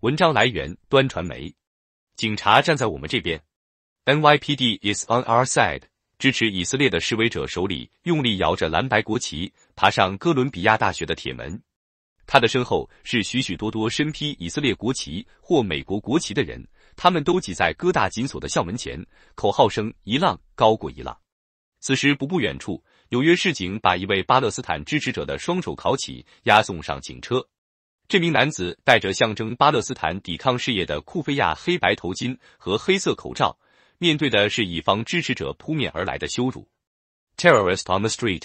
文章来源：端传媒。警察站在我们这边，NYPD is on our side。支持以色列的示威者手里用力摇着蓝白国旗，爬上哥伦比亚大学的铁门。他的身后是许许多多身披以色列国旗或美国国旗的人，他们都挤在各大紧锁的校门前，口号声一浪高过一浪。此时不不远处，纽约市警把一位巴勒斯坦支持者的双手铐起，押送上警车。这名男子戴着象征巴勒斯坦抵抗事业的库菲亚黑白头巾和黑色口罩，面对的是以方支持者扑面而来的羞辱。Terrorist on the street，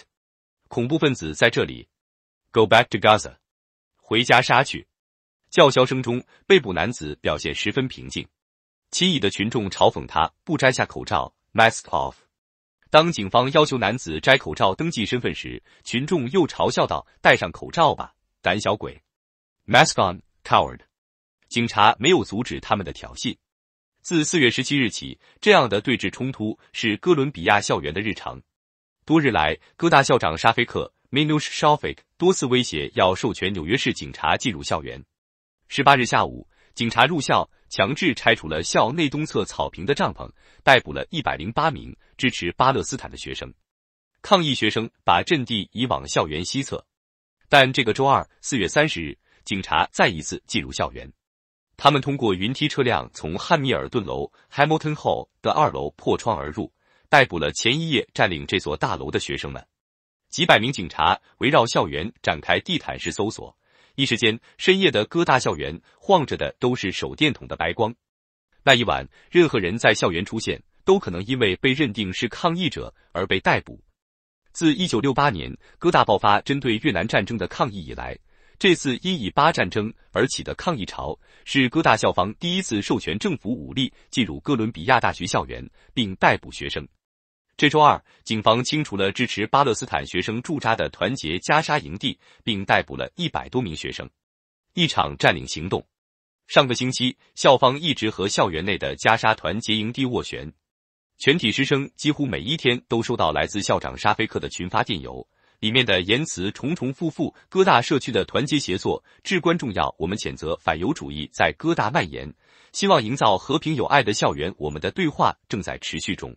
恐怖分子在这里。Go back to Gaza，回家杀去。叫嚣声中，被捕男子表现十分平静。亲以的群众嘲讽他不摘下口罩。Mask off。当警方要求男子摘口罩登记身份时，群众又嘲笑道：“戴上口罩吧，胆小鬼。” Mascon coward，警察没有阻止他们的挑衅。自四月十七日起，这样的对峙冲突是哥伦比亚校园的日常。多日来，哥大校长沙菲克 m i n u s h o f i k 多次威胁要授权纽约市警察进入校园。十八日下午，警察入校，强制拆除了校内东侧草坪的帐篷，逮捕了一百零八名支持巴勒斯坦的学生。抗议学生把阵地移往校园西侧，但这个周二，四月三十日。警察再一次进入校园，他们通过云梯车辆从汉密尔顿楼 （Hamilton Hall） 的二楼破窗而入，逮捕了前一夜占领这座大楼的学生们。几百名警察围绕校园展开地毯式搜索，一时间，深夜的哥大校园晃着的都是手电筒的白光。那一晚，任何人在校园出现，都可能因为被认定是抗议者而被逮捕。自1968年哥大爆发针对越南战争的抗议以来。这次因以巴战争而起的抗议潮是哥大校方第一次授权政府武力进入哥伦比亚大学校园并逮捕学生。这周二，警方清除了支持巴勒斯坦学生驻扎的团结加沙营地，并逮捕了一百多名学生。一场占领行动。上个星期，校方一直和校园内的加沙团结营地斡旋，全体师生几乎每一天都收到来自校长沙菲克的群发电邮。里面的言辞重重复复，哥大社区的团结协作至关重要。我们谴责反犹主义在哥大蔓延，希望营造和平友爱的校园。我们的对话正在持续中。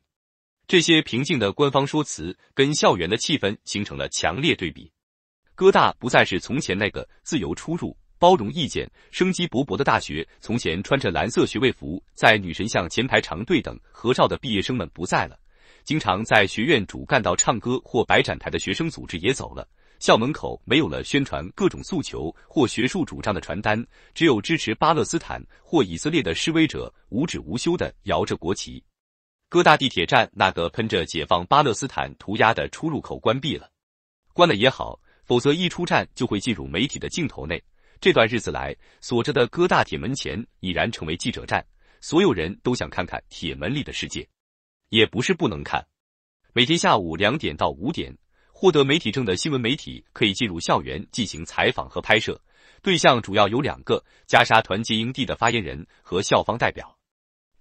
这些平静的官方说辞跟校园的气氛形成了强烈对比。哥大不再是从前那个自由出入、包容意见、生机勃勃的大学。从前穿着蓝色学位服在女神像前排长队等合照的毕业生们不在了。经常在学院主干道唱歌或摆展台的学生组织也走了，校门口没有了宣传各种诉求或学术主张的传单，只有支持巴勒斯坦或以色列的示威者无止无休地摇着国旗。哥大地铁站那个喷着“解放巴勒斯坦”涂鸦的出入口关闭了，关了也好，否则一出站就会进入媒体的镜头内。这段日子来，锁着的哥大铁门前已然成为记者站，所有人都想看看铁门里的世界。也不是不能看。每天下午两点到五点，获得媒体证的新闻媒体可以进入校园进行采访和拍摄。对象主要有两个：加沙团结营地的发言人和校方代表。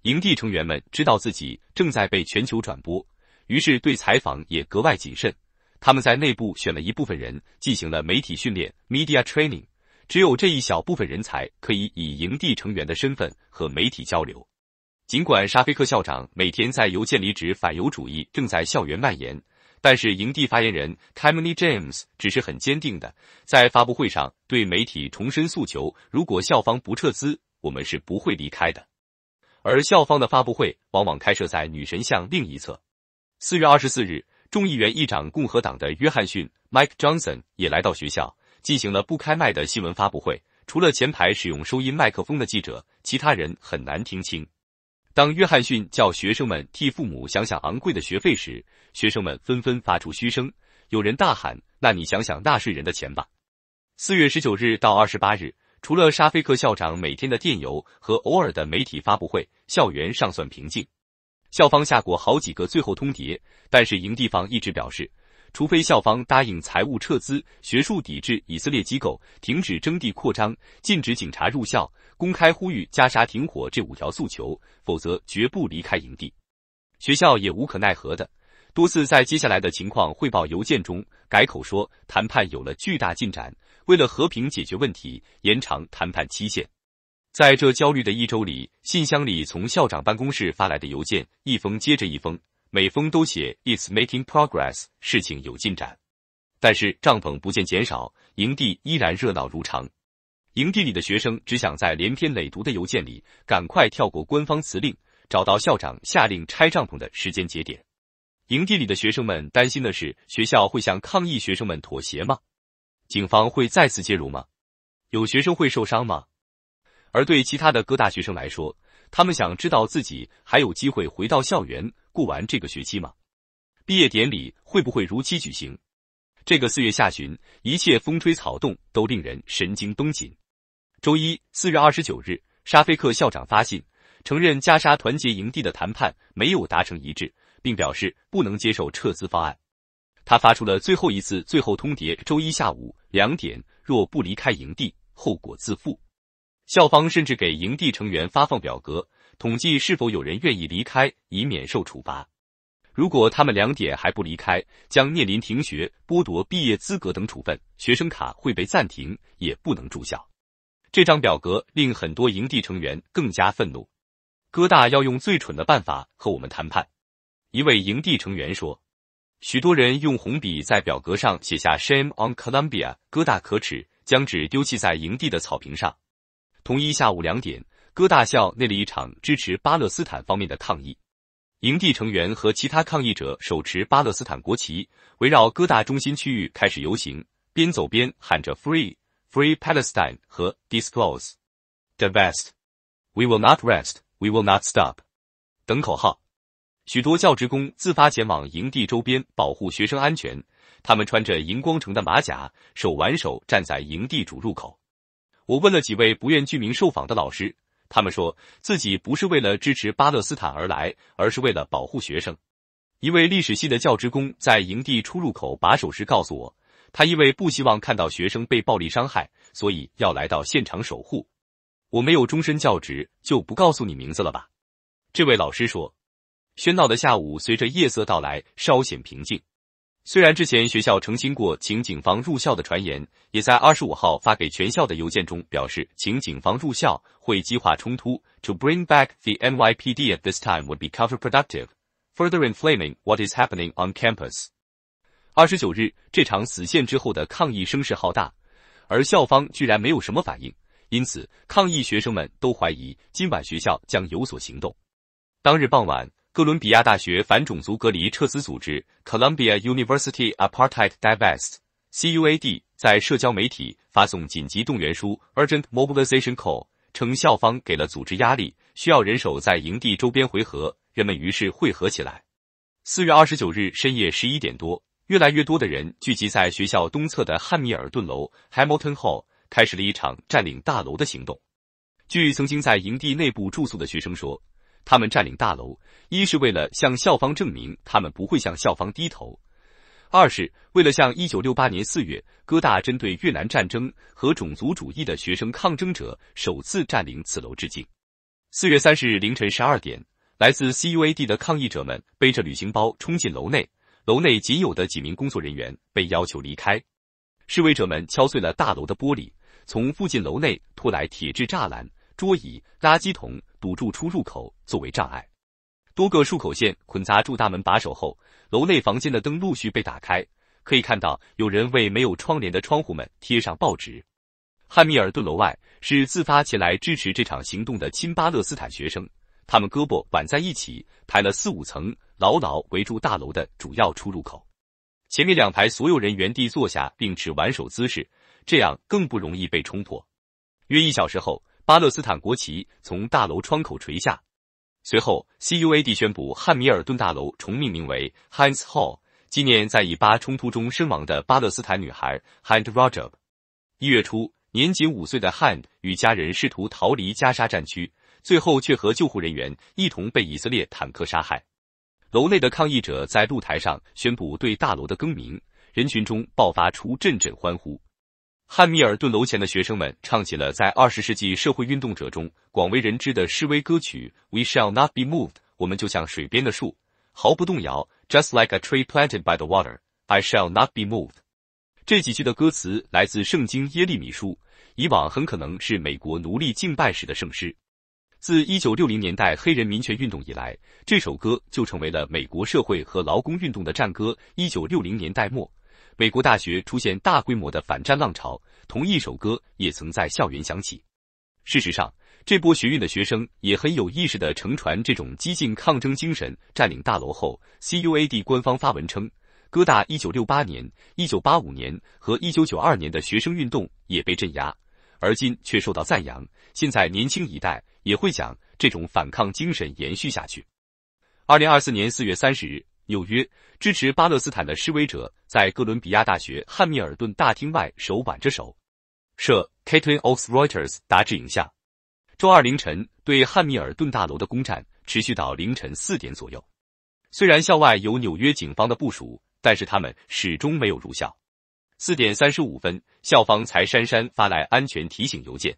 营地成员们知道自己正在被全球转播，于是对采访也格外谨慎。他们在内部选了一部分人进行了媒体训练 （media training），只有这一小部分人才可以以营地成员的身份和媒体交流。尽管沙菲克校长每天在邮件里指反犹主义正在校园蔓延，但是营地发言人 k a m a n y James 只是很坚定的在发布会上对媒体重申诉求：如果校方不撤资，我们是不会离开的。而校方的发布会往往开设在女神像另一侧。四月二十四日，众议员、议长共和党的约翰逊 Mike Johnson 也来到学校，进行了不开麦的新闻发布会。除了前排使用收音麦克风的记者，其他人很难听清。当约翰逊叫学生们替父母想想昂贵的学费时，学生们纷纷发出嘘声，有人大喊：“那你想想纳税人的钱吧！”四月十九日到二十八日，除了沙菲克校长每天的电邮和偶尔的媒体发布会，校园尚算平静。校方下过好几个最后通牒，但是营地方一直表示，除非校方答应财务撤资、学术抵制以色列机构、停止征地扩张、禁止警察入校。公开呼吁加沙停火这五条诉求，否则绝不离开营地。学校也无可奈何的，多次在接下来的情况汇报邮件中改口说谈判有了巨大进展，为了和平解决问题，延长谈判期限。在这焦虑的一周里，信箱里从校长办公室发来的邮件一封接着一封，每封都写 "It's making progress，事情有进展。但是帐篷不见减少，营地依然热闹如常。营地里的学生只想在连篇累牍的邮件里赶快跳过官方辞令，找到校长下令拆帐篷的时间节点。营地里的学生们担心的是：学校会向抗议学生们妥协吗？警方会再次介入吗？有学生会受伤吗？而对其他的各大学生来说，他们想知道自己还有机会回到校园过完这个学期吗？毕业典礼会不会如期举行？这个四月下旬，一切风吹草动都令人神经绷紧。周一，四月二十九日，沙菲克校长发信承认加沙团结营地的谈判没有达成一致，并表示不能接受撤资方案。他发出了最后一次最后通牒，周一下午两点，若不离开营地，后果自负。校方甚至给营地成员发放表格，统计是否有人愿意离开，以免受处罚。如果他们两点还不离开，将面临停学、剥夺毕业资格等处分，学生卡会被暂停，也不能住校。这张表格令很多营地成员更加愤怒。哥大要用最蠢的办法和我们谈判，一位营地成员说。许多人用红笔在表格上写下 Shame on Columbia，哥大可耻，将纸丢弃在营地的草坪上。同一下午两点，哥大校内了一场支持巴勒斯坦方面的抗议。营地成员和其他抗议者手持巴勒斯坦国旗，围绕哥大中心区域开始游行，边走边喊着 Free。Free Palestine 和 Disclose the Best，We will not rest，We will not stop 等口号。许多教职工自发前往营地周边保护学生安全，他们穿着荧光橙的马甲，手挽手站在营地主入口。我问了几位不愿具名受访的老师，他们说自己不是为了支持巴勒斯坦而来，而是为了保护学生。一位历史系的教职工在营地出入口把守时告诉我。他因为不希望看到学生被暴力伤害，所以要来到现场守护。我没有终身教职，就不告诉你名字了吧。这位老师说，喧闹的下午随着夜色到来，稍显平静。虽然之前学校澄清过请警方入校的传言，也在二十五号发给全校的邮件中表示，请警方入校会激化冲突。To bring back the NYPD at this time would be counterproductive, further inflaming what is happening on campus. 二十九日，这场死线之后的抗议声势浩大，而校方居然没有什么反应，因此抗议学生们都怀疑今晚学校将有所行动。当日傍晚，哥伦比亚大学反种族隔离撤资组织 Columbia University Apartheid Divest (CUAD) 在社交媒体发送紧急动员书 (Urgent Mobilization Call)，称校方给了组织压力，需要人手在营地周边回合，人们于是汇合起来。四月二十九日深夜十一点多。越来越多的人聚集在学校东侧的汉密尔顿楼 （Hamilton） 后，开始了一场占领大楼的行动。据曾经在营地内部住宿的学生说，他们占领大楼，一是为了向校方证明他们不会向校方低头，二是为了向1968年4月哥大针对越南战争和种族主义的学生抗争者首次占领此楼致敬。4月3日凌晨12点，来自 CUAD 的抗议者们背着旅行包冲进楼内。楼内仅有的几名工作人员被要求离开。示威者们敲碎了大楼的玻璃，从附近楼内拖来铁质栅栏、桌椅、垃圾桶，堵住出入口作为障碍。多个束口线捆扎住大门把手后，楼内房间的灯陆续被打开。可以看到，有人为没有窗帘的窗户们贴上报纸。汉密尔顿楼外是自发前来支持这场行动的亲巴勒斯坦学生。他们胳膊挽在一起，排了四五层，牢牢围住大楼的主要出入口。前面两排所有人原地坐下，并持挽手姿势，这样更不容易被冲破。约一小时后，巴勒斯坦国旗从大楼窗口垂下。随后，CUAD 宣布汉密尔顿大楼重命名为 h i n z s Hall，纪念在以巴冲突中身亡的巴勒斯坦女孩 h a n d Rajab。一月初，年仅五岁的 h a n d 与家人试图逃离加沙战区。最后却和救护人员一同被以色列坦克杀害。楼内的抗议者在露台上宣布对大楼的更名，人群中爆发出阵阵欢呼。汉密尔顿楼前的学生们唱起了在二十世纪社会运动者中广为人知的示威歌曲 “We shall not be moved”，我们就像水边的树，毫不动摇，Just like a tree planted by the water, I shall not be moved。这几句的歌词来自圣经耶利米书，以往很可能是美国奴隶敬拜时的圣诗。自一九六零年代黑人民权运动以来，这首歌就成为了美国社会和劳工运动的战歌。一九六零年代末，美国大学出现大规模的反战浪潮，同一首歌也曾在校园响起。事实上，这波学运的学生也很有意识的乘船这种激进抗争精神。占领大楼后，CUAD 官方发文称，哥大一九六八年、一九八五年和一九九二年的学生运动也被镇压。而今却受到赞扬，现在年轻一代也会讲这种反抗精神延续下去。二零二四年四月三十日，纽约支持巴勒斯坦的示威者在哥伦比亚大学汉密尔顿大厅外手挽着手。摄：Katie Os Reuters 达志影像。周二凌晨对汉密尔顿大楼的攻占持续到凌晨四点左右。虽然校外有纽约警方的部署，但是他们始终没有入校。四点三十五分，校方才姗姗发来安全提醒邮件。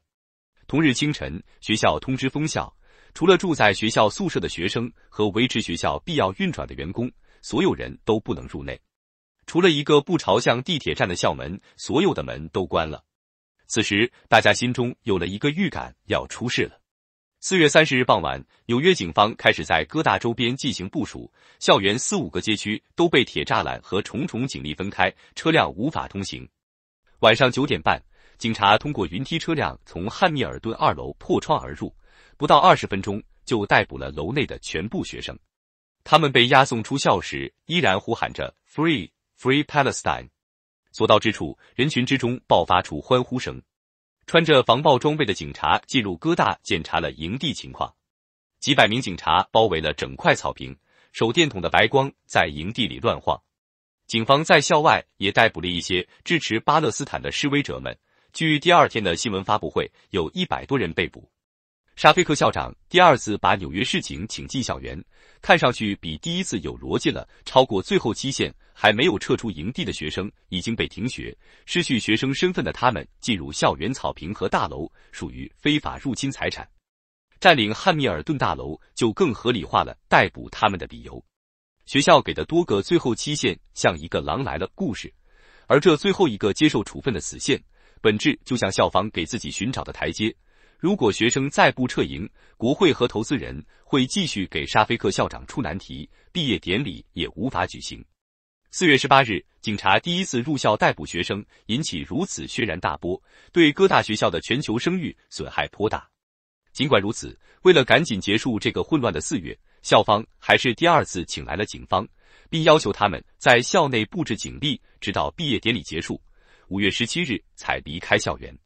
同日清晨，学校通知封校，除了住在学校宿舍的学生和维持学校必要运转的员工，所有人都不能入内。除了一个不朝向地铁站的校门，所有的门都关了。此时，大家心中有了一个预感，要出事了。四月三十日傍晚，纽约警方开始在哥大周边进行部署，校园四五个街区都被铁栅栏和重重警力分开，车辆无法通行。晚上九点半，警察通过云梯车辆从汉密尔顿二楼破窗而入，不到二十分钟就逮捕了楼内的全部学生。他们被押送出校时，依然呼喊着 “Free Free Palestine”，所到之处，人群之中爆发出欢呼声。穿着防爆装备的警察进入哥大检查了营地情况，几百名警察包围了整块草坪，手电筒的白光在营地里乱晃。警方在校外也逮捕了一些支持巴勒斯坦的示威者们。据第二天的新闻发布会，有一百多人被捕。沙菲克校长第二次把纽约市警请进校园，看上去比第一次有逻辑了。超过最后期限还没有撤出营地的学生已经被停学，失去学生身份的他们进入校园草坪和大楼属于非法入侵财产，占领汉密尔顿大楼就更合理化了逮捕他们的理由。学校给的多个最后期限像一个狼来了故事，而这最后一个接受处分的死线，本质就像校方给自己寻找的台阶。如果学生再不撤营，国会和投资人会继续给沙菲克校长出难题，毕业典礼也无法举行。四月十八日，警察第一次入校逮捕学生，引起如此轩然大波，对各大学校的全球声誉损害颇大。尽管如此，为了赶紧结束这个混乱的四月，校方还是第二次请来了警方，并要求他们在校内布置警力，直到毕业典礼结束。五月十七日才离开校园。